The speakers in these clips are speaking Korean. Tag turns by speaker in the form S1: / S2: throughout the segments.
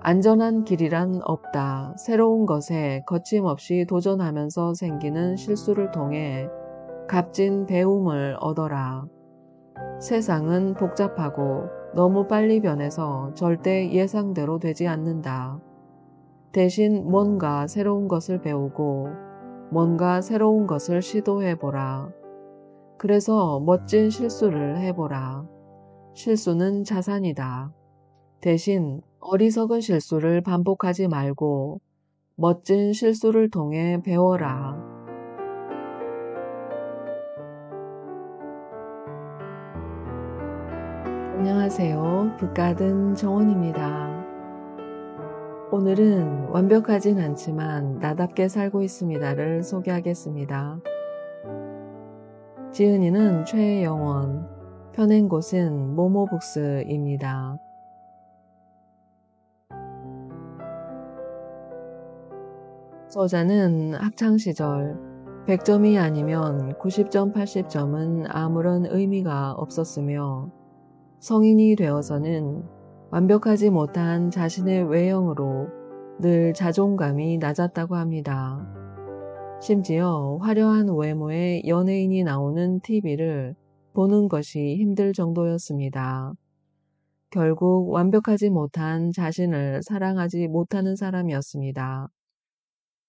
S1: 안전한 길이란 없다. 새로운 것에 거침없이 도전하면서 생기는 실수를 통해 값진 배움을 얻어라. 세상은 복잡하고 너무 빨리 변해서 절대 예상대로 되지 않는다. 대신 뭔가 새로운 것을 배우고 뭔가 새로운 것을 시도해보라. 그래서 멋진 실수를 해보라. 실수는 자산이다. 대신 어리석은 실수를 반복하지 말고 멋진 실수를 통해 배워라. 안녕하세요. 북가든 정원입니다. 오늘은 완벽하진 않지만 나답게 살고 있습니다를 소개하겠습니다. 지은이는 최영원, 편한 곳은 모모북스입니다. 저자는 학창시절 100점이 아니면 90점, 80점은 아무런 의미가 없었으며 성인이 되어서는 완벽하지 못한 자신의 외형으로 늘 자존감이 낮았다고 합니다. 심지어 화려한 외모의 연예인이 나오는 TV를 보는 것이 힘들 정도였습니다. 결국 완벽하지 못한 자신을 사랑하지 못하는 사람이었습니다.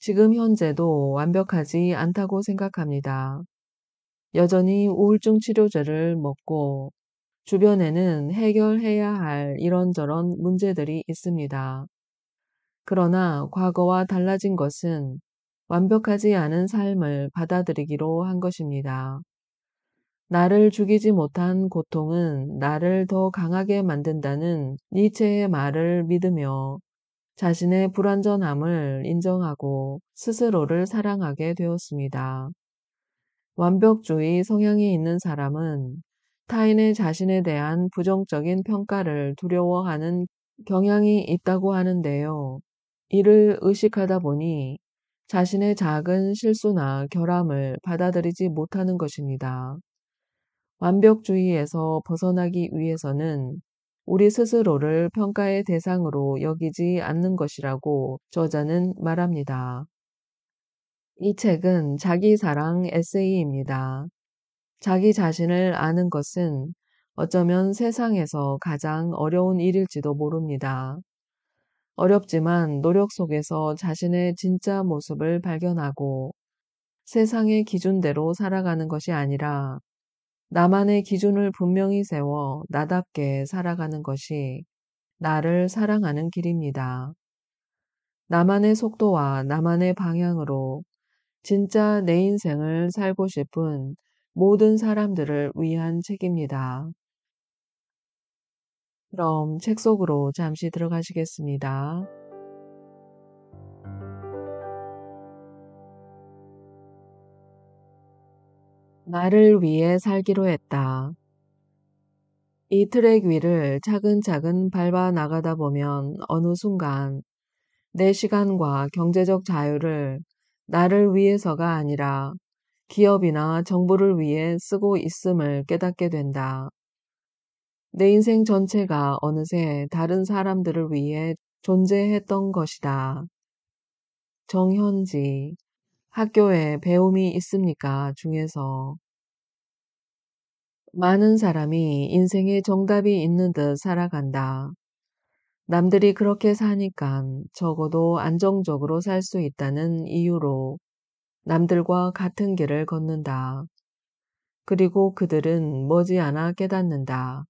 S1: 지금 현재도 완벽하지 않다고 생각합니다. 여전히 우울증 치료제를 먹고 주변에는 해결해야 할 이런저런 문제들이 있습니다. 그러나 과거와 달라진 것은 완벽하지 않은 삶을 받아들이기로 한 것입니다. 나를 죽이지 못한 고통은 나를 더 강하게 만든다는 니체의 말을 믿으며 자신의 불완전함을 인정하고 스스로를 사랑하게 되었습니다. 완벽주의 성향이 있는 사람은 타인의 자신에 대한 부정적인 평가를 두려워하는 경향이 있다고 하는데요. 이를 의식하다 보니 자신의 작은 실수나 결함을 받아들이지 못하는 것입니다. 완벽주의에서 벗어나기 위해서는 우리 스스로를 평가의 대상으로 여기지 않는 것이라고 저자는 말합니다. 이 책은 자기 사랑 에세이입니다. 자기 자신을 아는 것은 어쩌면 세상에서 가장 어려운 일일지도 모릅니다. 어렵지만 노력 속에서 자신의 진짜 모습을 발견하고 세상의 기준대로 살아가는 것이 아니라 나만의 기준을 분명히 세워 나답게 살아가는 것이 나를 사랑하는 길입니다. 나만의 속도와 나만의 방향으로 진짜 내 인생을 살고 싶은 모든 사람들을 위한 책입니다. 그럼 책 속으로 잠시 들어가시겠습니다. 나를 위해 살기로 했다. 이 트랙 위를 차근차근 밟아 나가다 보면 어느 순간 내 시간과 경제적 자유를 나를 위해서가 아니라 기업이나 정부를 위해 쓰고 있음을 깨닫게 된다. 내 인생 전체가 어느새 다른 사람들을 위해 존재했던 것이다. 정현지 학교에 배움이 있습니까? 중에서 많은 사람이 인생에 정답이 있는 듯 살아간다. 남들이 그렇게 사니까 적어도 안정적으로 살 수 있다는 이유로 남들과 같은 길을 걷는다. 그리고 그들은 머지않아 깨닫는다.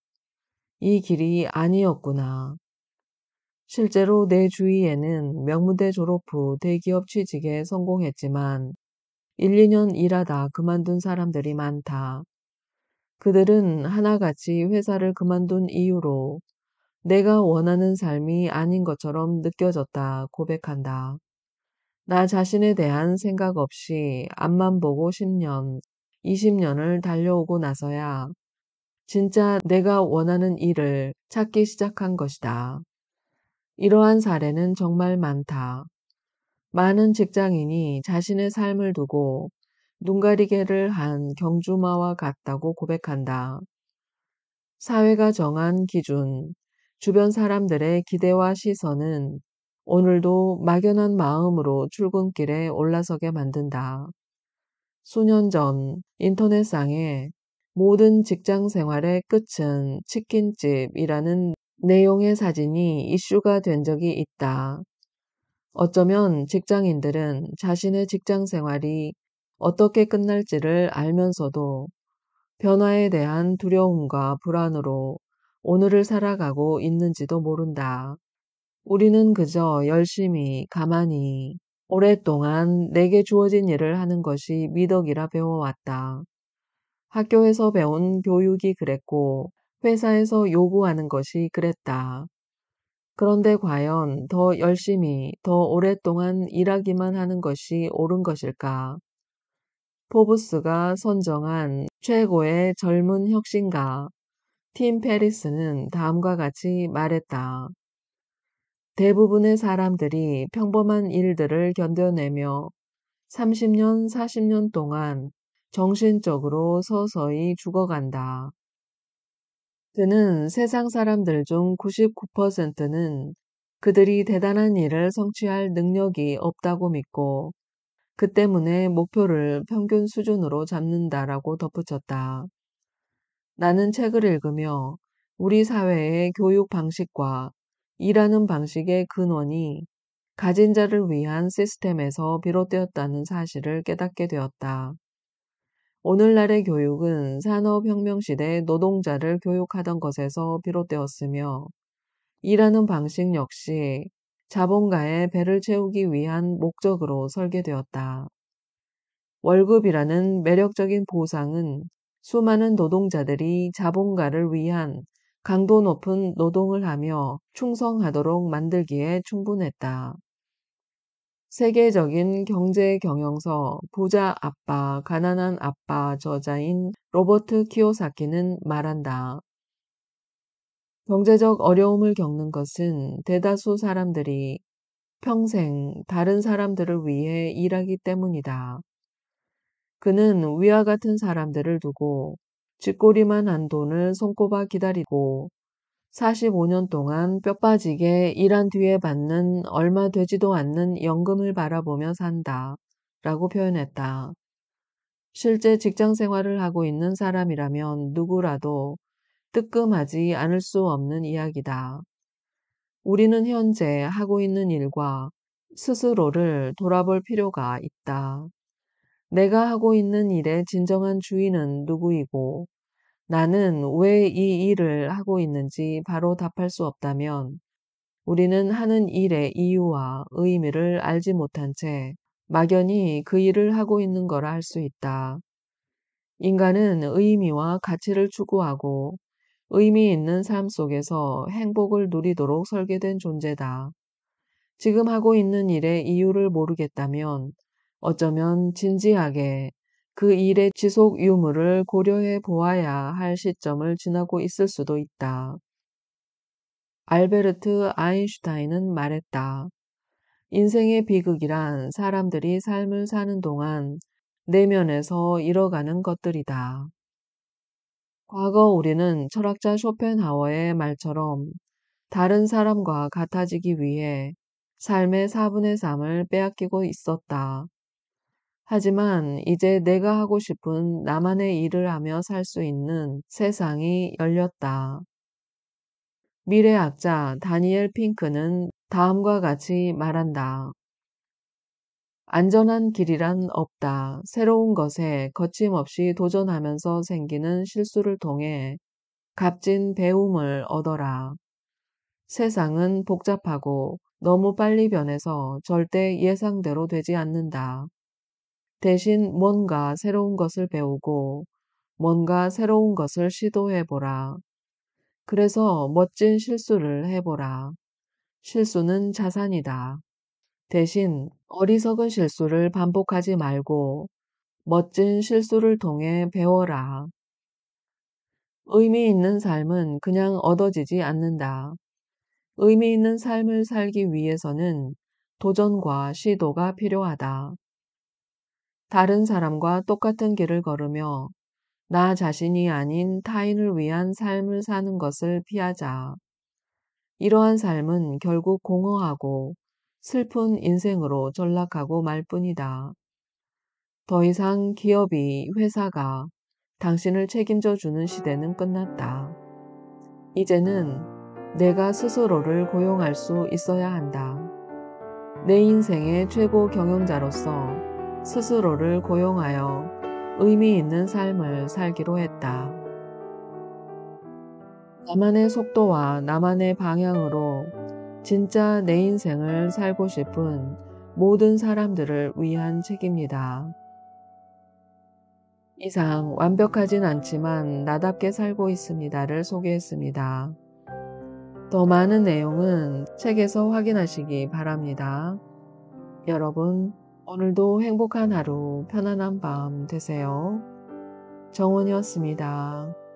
S1: 이 길이 아니었구나. 실제로 내 주위에는 명무대 졸업 후 대기업 취직에 성공했지만 1, 2년 일하다 그만둔 사람들이 많다. 그들은 하나같이 회사를 그만둔 이유로 내가 원하는 삶이 아닌 것처럼 느껴졌다 고백한다. 나 자신에 대한 생각 없이 앞만 보고 10년, 20년을 달려오고 나서야 진짜 내가 원하는 일을 찾기 시작한 것이다. 이러한 사례는 정말 많다. 많은 직장인이 자신의 삶을 두고 눈가리개를 한 경주마와 같다고 고백한다. 사회가 정한 기준, 주변 사람들의 기대와 시선은 오늘도 막연한 마음으로 출근길에 올라서게 만든다. 수년 전 인터넷상에 모든 직장 생활의 끝은 치킨집이라는 내용의 사진이 이슈가 된 적이 있다. 어쩌면 직장인들은 자신의 직장 생활이 어떻게 끝날지를 알면서도 변화에 대한 두려움과 불안으로 오늘을 살아가고 있는지도 모른다. 우리는 그저 열심히, 가만히, 오랫동안 내게 주어진 일을 하는 것이 미덕이라 배워왔다. 학교에서 배운 교육이 그랬고 회사에서 요구하는 것이 그랬다. 그런데 과연 더 열심히, 더 오랫동안 일하기만 하는 것이 옳은 것일까? 포브스가 선정한 최고의 젊은 혁신가, 팀 페리스는 다음과 같이 말했다. 대부분의 사람들이 평범한 일들을 견뎌내며 30년, 40년 동안 정신적으로 서서히 죽어간다. 그는 세상 사람들 중 99%는 그들이 대단한 일을 성취할 능력이 없다고 믿고 그 때문에 목표를 평균 수준으로 잡는다라고 덧붙였다. 나는 책을 읽으며 우리 사회의 교육 방식과 일하는 방식의 근원이 가진 자를 위한 시스템에서 비롯되었다는 사실을 깨닫게 되었다. 오늘날의 교육은 산업혁명 시대 노동자를 교육하던 것에서 비롯되었으며 일하는 방식 역시 자본가의 배를 채우기 위한 목적으로 설계되었다. 월급이라는 매력적인 보상은 수많은 노동자들이 자본가를 위한 강도 높은 노동을 하며 충성하도록 만들기에 충분했다. 세계적인 경제 경영서 부자 아빠, 가난한 아빠 저자인 로버트 키오사키는 말한다. 경제적 어려움을 겪는 것은 대다수 사람들이 평생 다른 사람들을 위해 일하기 때문이다. 그는 위와 같은 사람들을 두고 쥐꼬리만 한 돈을 손꼽아 기다리고 45년 동안 뼈 빠지게 일한 뒤에 받는 얼마 되지도 않는 연금을 바라보며 산다. 라고 표현했다. 실제 직장 생활을 하고 있는 사람이라면 누구라도 뜨끔하지 않을 수 없는 이야기다. 우리는 현재 하고 있는 일과 스스로를 돌아볼 필요가 있다. 내가 하고 있는 일의 진정한 주인은 누구이고 나는 왜 이 일을 하고 있는지 바로 답할 수 없다면 우리는 하는 일의 이유와 의미를 알지 못한 채 막연히 그 일을 하고 있는 거라 할 수 있다. 인간은 의미와 가치를 추구하고 의미 있는 삶 속에서 행복을 누리도록 설계된 존재다. 지금 하고 있는 일의 이유를 모르겠다면 어쩌면 진지하게 그 일의 지속 유무를 고려해 보아야 할 시점을 지나고 있을 수도 있다. 알베르트 아인슈타인은 말했다. 인생의 비극이란 사람들이 삶을 사는 동안 내면에서 잃어가는 것들이다. 과거 우리는 철학자 쇼펜하워의 말처럼 다른 사람과 같아지기 위해 삶의 4분의 3을 빼앗기고 있었다. 하지만 이제 내가 하고 싶은 나만의 일을 하며 살 수 있는 세상이 열렸다. 미래학자 다니엘 핑크는 다음과 같이 말한다. 안전한 길이란 없다. 새로운 것에 거침없이 도전하면서 생기는 실수를 통해 값진 배움을 얻어라. 세상은 복잡하고 너무 빨리 변해서 절대 예상대로 되지 않는다. 대신 뭔가 새로운 것을 배우고 뭔가 새로운 것을 시도해보라. 그래서 멋진 실수를 해보라. 실수는 자산이다. 대신 어리석은 실수를 반복하지 말고 멋진 실수를 통해 배워라. 의미 있는 삶은 그냥 얻어지지 않는다. 의미 있는 삶을 살기 위해서는 도전과 시도가 필요하다. 다른 사람과 똑같은 길을 걸으며 나 자신이 아닌 타인을 위한 삶을 사는 것을 피하자. 이러한 삶은 결국 공허하고 슬픈 인생으로 전락하고 말 뿐이다. 더 이상 기업이, 회사가 당신을 책임져 주는 시대는 끝났다. 이제는 내가 스스로를 고용할 수 있어야 한다. 내 인생의 최고 경영자로서 스스로를 고용하여 의미 있는 삶을 살기로 했다. 나만의 속도와 나만의 방향으로 진짜 내 인생을 살고 싶은 모든 사람들을 위한 책입니다. 이상 완벽하진 않지만 나답게 살고 있습니다를 소개했습니다. 더 많은 내용은 책에서 확인하시기 바랍니다. 여러분, 오늘도 행복한 하루, 편안한 밤 되세요. 정원이었습니다.